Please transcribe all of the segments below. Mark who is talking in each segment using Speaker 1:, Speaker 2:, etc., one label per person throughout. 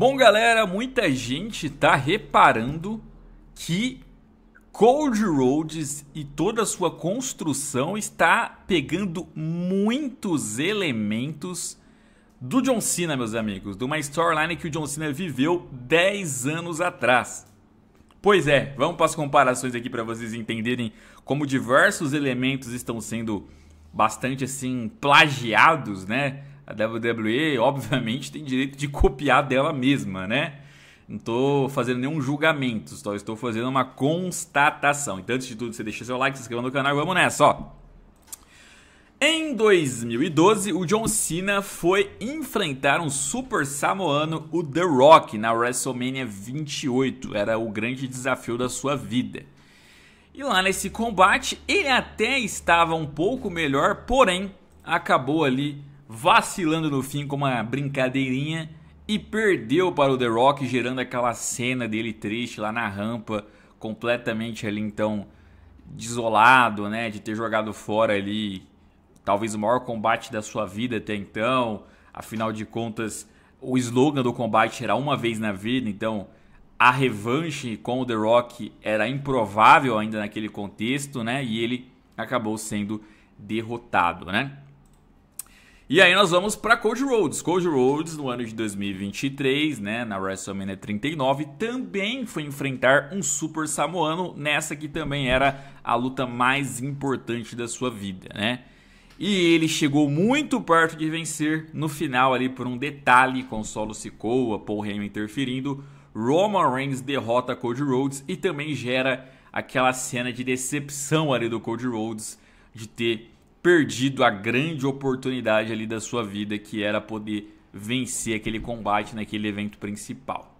Speaker 1: Bom, galera, muita gente tá reparando que Cold Roads e toda a sua construção está pegando muitos elementos do John Cena, meus amigos, de uma storyline que o John Cena viveu 10 anos atrás. Pois é, vamos para as comparações aqui para vocês entenderem como diversos elementos estão sendo bastante assim plagiados, né? A WWE, obviamente, tem direito de copiar dela mesma, né? Não estou fazendo nenhum julgamento, só estou fazendo uma constatação. Então, antes de tudo, você deixa seu like, se inscreva no canal e vamos nessa, ó. Em 2012, o John Cena foi enfrentar um super samoano, o The Rock, na WrestleMania 28. Era o grande desafio da sua vida. E lá nesse combate, ele até estava um pouco melhor, porém acabou ali vacilando no fim com uma brincadeirinha e perdeu para o The Rock, gerando aquela cena dele triste lá na rampa, completamente ali então desolado, né, de ter jogado fora ali talvez o maior combate da sua vida até então. Afinal de contas, o slogan do combate era uma vez na vida, então a revanche com o The Rock era improvável ainda naquele contexto, né? E ele acabou sendo derrotado, né? E aí nós vamos para Cody Rhodes. Cody Rhodes, no ano de 2023, né, na WrestleMania 39, também foi enfrentar um super samoano, nessa que também era a luta mais importante da sua vida, né? E ele chegou muito perto de vencer no final ali por um detalhe com Solo Sikoa, Paul Heyman interferindo. Roman Reigns derrota Cody Rhodes e também gera aquela cena de decepção ali do Cody Rhodes de ter perdido a grande oportunidade ali da sua vida, que era poder vencer aquele combate naquele evento principal.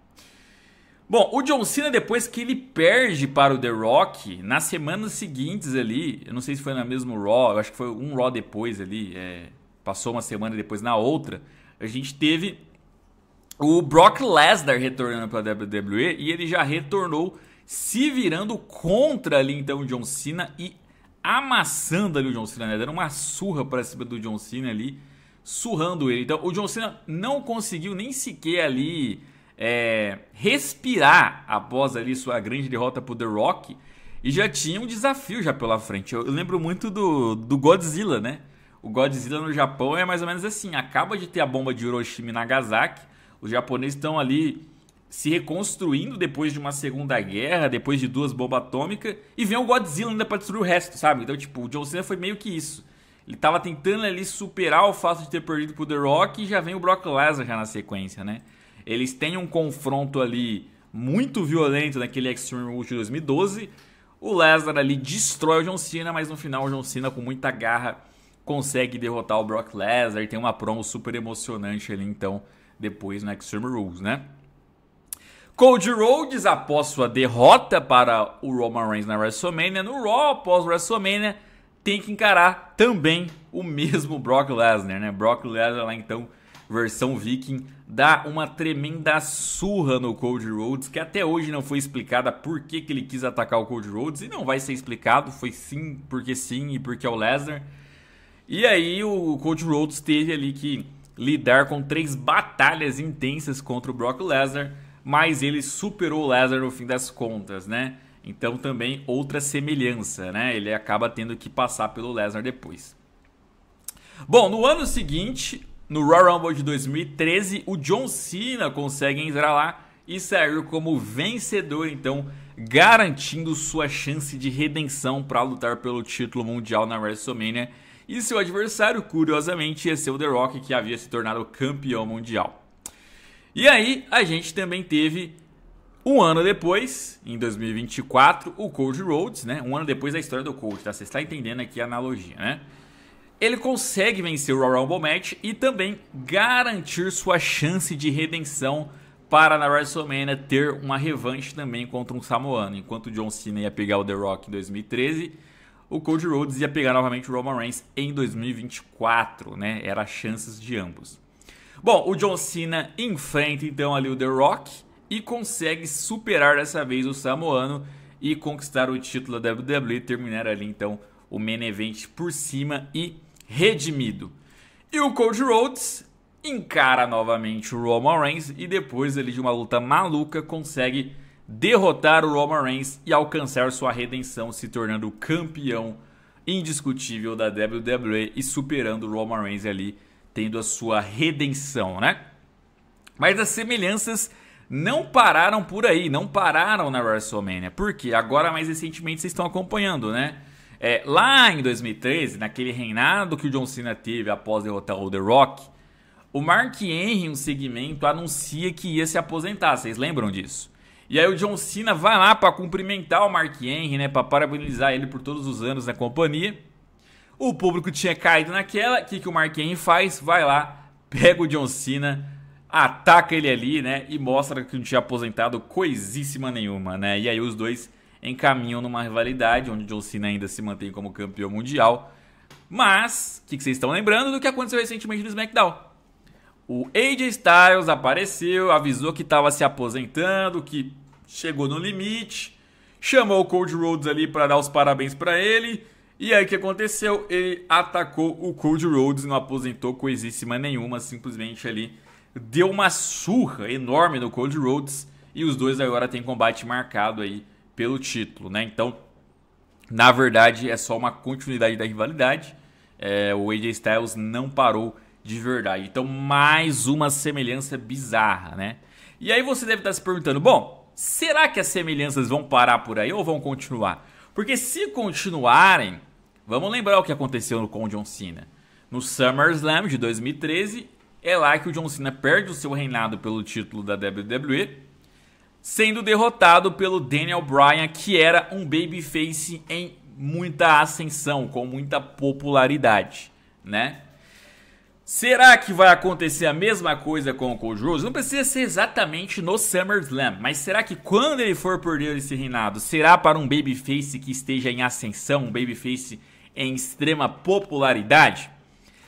Speaker 1: Bom, o John Cena, depois que ele perde para o The Rock, nas semanas seguintes ali, eu não sei se foi na mesma Raw, eu acho que foi um Raw depois ali, é, passou uma semana depois na outra, a gente teve o Brock Lesnar retornando para a WWE e ele já retornou se virando contra ali então o John Cena e amassando ali o John Cena, né? Dando uma surra para cima do John Cena ali, surrando ele. Então o John Cena não conseguiu nem sequer ali é, respirar após ali sua grande derrota pro The Rock. E já tinha um desafio já pela frente. Eu, eu lembro muito do, do Godzilla, né? O Godzilla no Japão é mais ou menos assim: acaba de ter a bomba de Hiroshima e Nagasaki, os japoneses estão ali se reconstruindo depois de uma segunda guerra, depois de duas bombas atômicas, e vem o Godzilla ainda para destruir o resto, sabe? Então, tipo, o John Cena foi meio que isso. Ele tava tentando ali superar o fato de ter perdido pro The Rock e já vem o Brock Lesnar já na sequência, né? Eles têm um confronto ali muito violento naquele Extreme Rules de 2012. O Lesnar ali destrói o John Cena, mas no final o John Cena com muita garra consegue derrotar o Brock Lesnar. Tem uma promo super emocionante ali então depois no Extreme Rules, né? Cody Rhodes, após sua derrota para o Roman Reigns na WrestleMania, no Raw após WrestleMania, tem que encarar também o mesmo Brock Lesnar, né? Brock Lesnar lá então, versão viking, dá uma tremenda surra no Cody Rhodes, que até hoje não foi explicada por que, que ele quis atacar o Cody Rhodes, e não vai ser explicado, foi sim, porque sim, e porque é o Lesnar. E aí o Cody Rhodes teve ali que lidar com três batalhas intensas contra o Brock Lesnar, mas ele superou o Lázaro no fim das contas, né? Então também outra semelhança, né? Ele acaba tendo que passar pelo Lesnar depois. Bom, no ano seguinte, no Royal Rumble de 2013, o John Cena consegue entrar lá e sair como vencedor, então garantindo sua chance de redenção para lutar pelo título mundial na WrestleMania. E seu adversário, curiosamente, ia ser o The Rock, que havia se tornado campeão mundial. E aí a gente também teve um ano depois, em 2024, o Cold Rhodes, né? Um ano depois da história do Cold, tá? Você está entendendo aqui a analogia, né? Ele consegue vencer o Royal Rumble Match e também garantir sua chance de redenção para na WrestleMania ter uma revanche também contra um Samoano. Enquanto o John Cena ia pegar o The Rock em 2013, o Cody Rhodes ia pegar novamente o Roman Reigns em 2024, né? Era chances de ambos. Bom, o John Cena enfrenta então ali o The Rock e consegue superar dessa vez o samoano e conquistar o título da WWE, terminar ali então o main event por cima e redimido. E o Cody Rhodes encara novamente o Roman Reigns e depois ali de uma luta maluca consegue derrotar o Roman Reigns e alcançar sua redenção, se tornando o campeão indiscutível da WWE e superando o Roman Reigns ali tendo a sua redenção, né? Mas as semelhanças não pararam por aí, não pararam na WrestleMania. Porque agora mais recentemente vocês estão acompanhando, né? É, lá em 2013, naquele reinado que o John Cena teve após derrotar o The Rock, o Mark Henry, um segmento, anuncia que ia se aposentar. Vocês lembram disso? E aí o John Cena vai lá para cumprimentar o Mark Henry, né, para parabenizar ele por todos os anos na companhia. O público tinha caído naquela. O que, que o Marquen faz? Vai lá, pega o John Cena, ataca ele ali, né? E mostra que não tinha aposentado coisíssima nenhuma, né? E aí os dois encaminham numa rivalidade, onde John Cena ainda se mantém como campeão mundial. Mas, o que, que vocês estão lembrando do que aconteceu recentemente no SmackDown? O AJ Styles apareceu, avisou que estava se aposentando, que chegou no limite, chamou o Cold Rhodes ali para dar os parabéns para ele. E aí o que aconteceu? Ele atacou o Cold Rhodes, não aposentou coisíssima nenhuma, simplesmente ali deu uma surra enorme no Cold Rhodes e os dois agora têm combate marcado aí pelo título, né? Então, na verdade, é só uma continuidade da rivalidade. É, o AJ Styles não parou de verdade. Então, mais uma semelhança bizarra, né? E aí você deve estar se perguntando, bom, será que as semelhanças vão parar por aí ou vão continuar? Porque se continuarem, Vamos lembrar o que aconteceu com o John Cena. No SummerSlam de 2013, é lá que o John Cena perde o seu reinado pelo título da WWE, sendo derrotado pelo Daniel Bryan, que era um babyface em muita ascensão, com muita popularidade, né? Será que vai acontecer a mesma coisa com o Cody Rhodes? Não precisa ser exatamente no SummerSlam, mas será que quando ele for perder esse reinado, será para um babyface que esteja em ascensão, um babyface em extrema popularidade?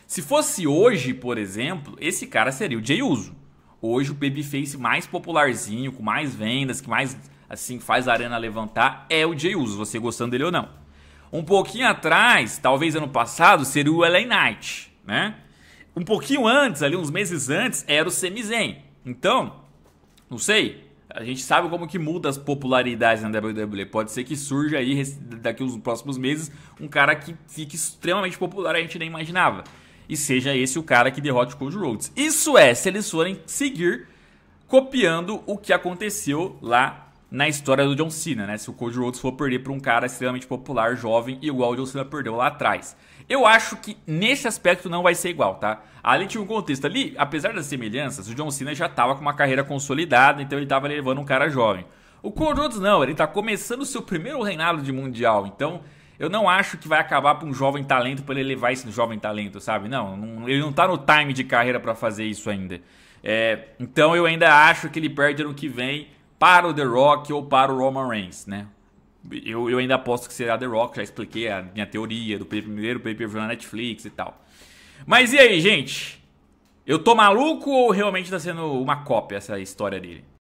Speaker 1: Se fosse hoje, por exemplo, esse cara seria o Jay Uso. Hoje o babyface mais popularzinho, com mais vendas, que mais assim faz a arena levantar, é o Jay Uso, você gostando dele ou não. Um pouquinho atrás, talvez ano passado, seria o LA Knight, né? Um pouquinho antes, ali uns meses antes, era o Semizen. Então, não sei, a gente sabe como que muda as popularidades na WWE. Pode ser que surja aí, daqui uns próximos meses, um cara que fique extremamente popular, a gente nem imaginava. E seja esse o cara que derrote o Cold Rhodes. Isso é, se eles forem seguir copiando o que aconteceu lá na história do John Cena, né? Se o Cold Rhodes for perder para um cara extremamente popular, jovem, igual o John Cena perdeu lá atrás. Eu acho que nesse aspecto não vai ser igual, tá? Ali tinha um contexto ali, apesar das semelhanças, o John Cena já estava com uma carreira consolidada, então ele estava levando um cara jovem. O Coronados não, ele está começando o seu primeiro reinado de mundial, então eu não acho que vai acabar para um jovem talento pra ele levar esse jovem talento, sabe? Não, não ele não está no time de carreira para fazer isso ainda. É, então eu ainda acho que ele perde ano que vem para o The Rock ou para o Roman Reigns, né? Eu, eu ainda aposto que será The Rock, já expliquei a minha teoria do primeiro pay-per-view na Netflix e tal. Mas e aí, gente? Eu tô maluco ou realmente tá sendo uma cópia essa história dele?